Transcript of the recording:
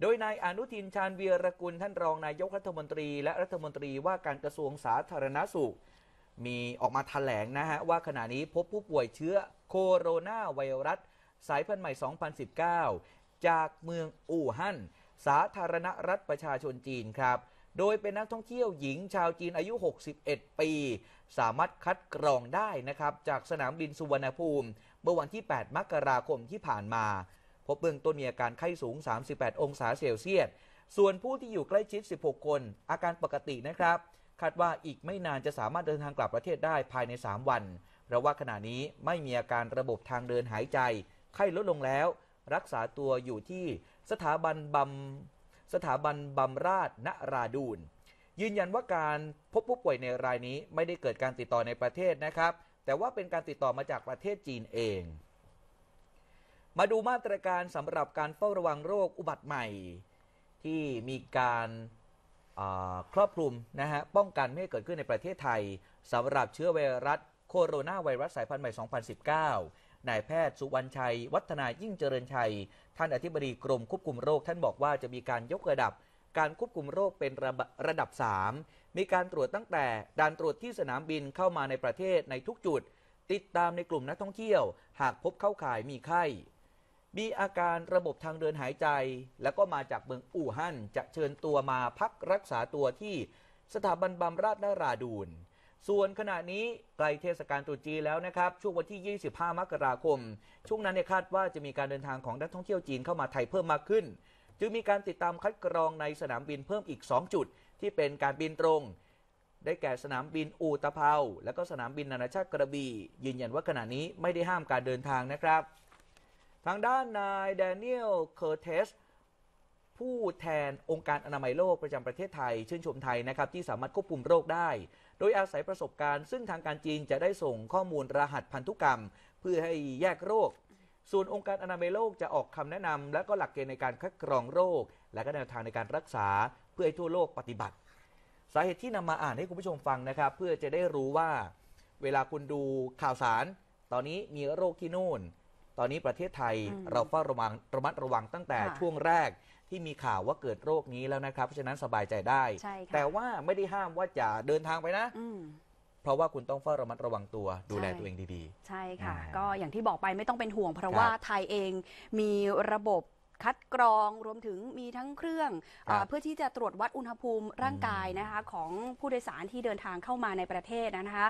โดยนายอนุทินชาญวีรกุลท่านรองนายกรัฐมนตรีและรัฐมนตรีว่าการกระทรวงสาธารณสุข มีออกมาแถลงนะฮะ ว่าขณะนี้พบผู้ป่วยเชื้อโคโรนาไวรัสสายพันธุ์ใหม่ 2019 จากเมืองอู่ฮั่นสาธารณรัฐประชาชนจีนครับ โดยเป็นนักท่องเที่ยวหญิงชาวจีนอายุ 61 ปี สามารถคัดกรองได้นะครับจากสนามบินสุวรรณภูมิเมื่อวันที่ 8 มกราคมที่ผ่านมาพบเบื้องต้นมีอาการไข้สูง 38 องศาเซลเซียส ส่วนผู้ที่อยู่ใกล้ชิด 16 คน อาการปกตินะครับ คาดว่าอีกไม่นานจะสามารถเดินทางกลับประเทศได้ภายใน 3 วันเพราะว่าขณะนี้ไม่มีอาการระบบทางเดินหายใจ ไข้ลดลงแล้ว รักษาตัวอยู่ที่สถาบันบำสถาบันบำราชนราดูนยืนยันว่าการพบผู้ป่วยในรายนี้ไม่ได้เกิดการติดต่อในประเทศนะครับ แต่ว่าเป็นการติดต่อมาจากประเทศจีนเองมาดูมาตรการสำหรับการเฝ้าระวังโรคอุบัติใหม่ ที่มีการครอบคลุมนะฮะ ป้องกันไม่ให้เกิดขึ้นในประเทศไทยสำหรับเชื้อไวรัสโคโรนาไวรัสสายพันธุ์ใหม่ 2019นายแพทย์สุวรรณชัย วัฒนายิ่งเจริญชัย ท่านอธิบดีกรมควบคุมโรค ท่านบอกว่าจะมีการยกระดับ การควบคุมโรคเป็นระระดับ 3 มีการตรวจตั้งแต่ด่านตรวจที่สนามบินเข้ามาในประเทศในทุกจุด ติดตามในกลุ่มนักท่องเที่ยวหากพบเข้าข่ายมีไข้มีอาการระบบทางเดินหายใจ แล้วก็มาจากเมืองอู่ฮั่นจะเชิญตัวมาพักรักษาตัวที่สถาบันบำราศนาราดูน ส่วนขณะนี้ใกล้เทศกาลตรุษจีนแล้วนะครับ ช่วงวันที่ 25 มกราคม ช่วงนั้นคาดว่าจะมีการเดินทางของนักท่องเที่ยวจีนเข้ามาไทยเพิ่มมากขึ้น จึงมีการติดตามคัดกรองในสนามบินเพิ่มอีก 2 จุด ที่เป็นการบินตรง ได้แก่สนามบินอูตะเภา และก็สนามบินนานาชาติกระบี่ยืนยันว่าขณะนี้ไม่ได้ห้ามการเดินทางนะครับทางด้านนายแดเนียลเคอร์เทสผู้แทนองค์การอนามัยโลก ประจำประเทศไทย ชื่นชมไทยนะครับ ที่สามารถควบคุมโรคได้ โดยอาศัยประสบการณ์ ซึ่งทางการจีนจะได้ส่งข้อมูลรหัสพันธุกรรมเพื่อให้แยกโรค ส่วนองค์การอนามัยโลก จะออกคำแนะนำและก็หลักเกณฑ์ในการคัดกรองโรค และก็แนวทางในการรักษา เพื่อให้ทั่วโลกปฏิบัติ สาเหตุที่นำมาอ่านให้คุณผู้ชมฟังนะครับเพื่อจะได้รู้ว่าเวลาคุณดูข่าวสาร ตอนนี้มีโรคที่นู่นตอนนี้ประเทศไทยเราเฝ้าระวังระมัดระวังตั้งแต่ช่วงแรกที่มีข่าวว่าเกิดโรคนี้แล้วนะครับเพราะฉะนั้นสบายใจได้แต่ว่าไม่ได้ห้ามว่าจะเดินทางไปนะเพราะว่าคุณต้องเฝ้าระมัดระวังตัวดูแลตัวเองดีๆ ใช่ค่ะก็อย่างที่บอกไปไม่ต้องเป็นห่วง เพราะว่าไทยเองมีระบบคัดกรองรวมถึงมีทั้งเครื่องอเพื่อที่จะตรวจวัดอุณหภูมิร่างกายนะคะ ของผู้โดยสารที่เดินทางเข้ามาในประเทศนะคะ